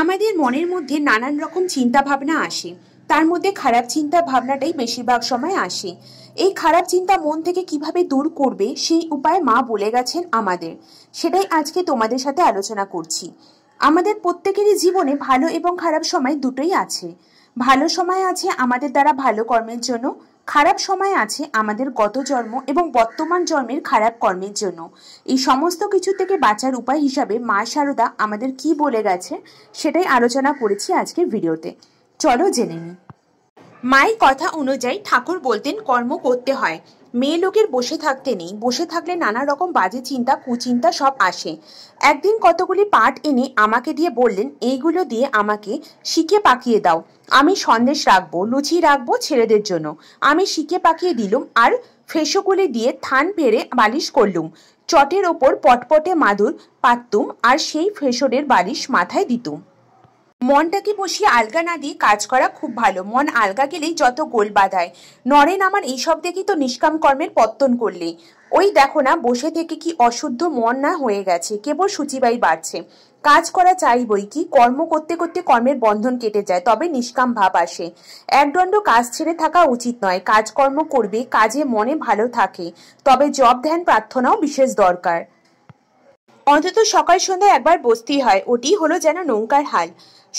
আমাদের মনের মধ্যে নানান রকম চিন্তা ভাবনা আসে তার মধ্যে খারাপ চিন্তা ভাবনাটাই বেশিরভাগ সময় আসে এই খারাপ চিন্তা মন থেকে কিভাবে দূর করবে সেই উপায় মা বলে গেছেন আমাদের সেটাই আজকে তোমাদের সাথে আলোচনা করছি আমাদের প্রত্যেকেরই জীবনে ভালো এবং খারাপ সময় দুটোই আছে ভালো সময় আছে আমাদের দ্বারা ভালো কর্মের জন্য খারাপ সময় আছে আমাদের গত জন্ম এবং বর্তমান জন্মের খারাপ কর্মের জন্য এই সমস্ত কিছু থেকে বাঁচার উপায় হিসাবে মা শারদা আমাদের কি বলে গেছে সেটাই আলোচনা করেছি আজকের ভিডিওতে চলো জেনে নিই মায়ের কথা অনুযায়ী ঠাকুর বলতেন কর্ম করতে হয় মেয়ে লোকের বসে থাকতে নেই বসে থাকলে নানা রকম বাজে চিন্তা কুচিন্তা সব আসে একদিন কতগুলি পাট এনে আমাকে দিয়ে বললেন এইগুলো দিয়ে আমাকে শিখে পাকিয়ে দাও আমি সন্দেশ রাখবো লুচি রাখবো ছেলেদের জন্য আমি শিখে পাকিয়ে দিলুম আর ফ্রেশোগুলি দিয়ে থান পেরে বালিশ করলুম চটের ওপর পটপটে মাদুর পাততুম আর সেই ফ্রেশরের বালিশ মাথায় দিতুম মনটাকে বসিয়ে আলগা না দিয়ে কাজ করা খুব ভালো মন আলগা গেলেই যত গোল বাঁধায় নরেন আমার এইসব দেখি তো নিষ্কাম কর্মের পত্তন করলে ওই দেখো না বসে থেকে কি অশুদ্ধ মন না হয়ে গেছে কেবল সূচিবাই বাড়ছে কাজ করা চাই বই কি কর্ম করতে করতে কর্মের বন্ধন কেটে যায় তবে নিষ্কাম ভাব আসে একদণ্ড কাজ ছেড়ে থাকা উচিত নয় কাজকর্ম করবে কাজে মনে ভালো থাকে তবে জব ধ্যান প্রার্থনাও বিশেষ দরকার অন্তত সকাল সন্ধ্যায় একবার বসতেই হয় ওটি হলো যেন নৌকার হাল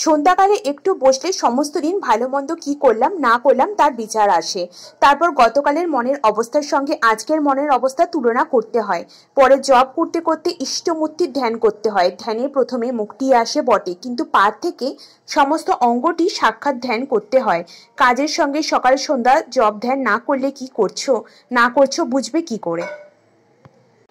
সন্ধ্যাকালে একটু বসলে সমস্ত দিন ভালো মন্দ কী করলাম না করলাম তার বিচার আসে তারপর গতকালের মনের অবস্থার সঙ্গে আজকের মনের অবস্থা তুলনা করতে হয় পরে জব করতে করতে ইষ্টমূর্তির ধ্যান করতে হয় ধ্যানে প্রথমে মুক্তি আসে বটে কিন্তু পার থেকে সমস্ত অঙ্গটি সাক্ষাৎ ধ্যান করতে হয় কাজের সঙ্গে সকাল সন্ধ্যা জব ধ্যান না করলে কি করছো না করছো বুঝবে কি করে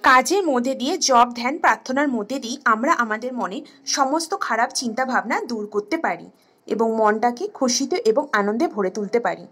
কাজের মধ্যে দিয়ে জব ধ্যান প্রার্থনার মধ্যে দিয়ে আমরা আমাদের মনে সমস্ত খারাপ চিন্তাভাবনা দূর করতে পারি এবং মনটাকে খুশিতে এবং আনন্দে ভরে তুলতে পারি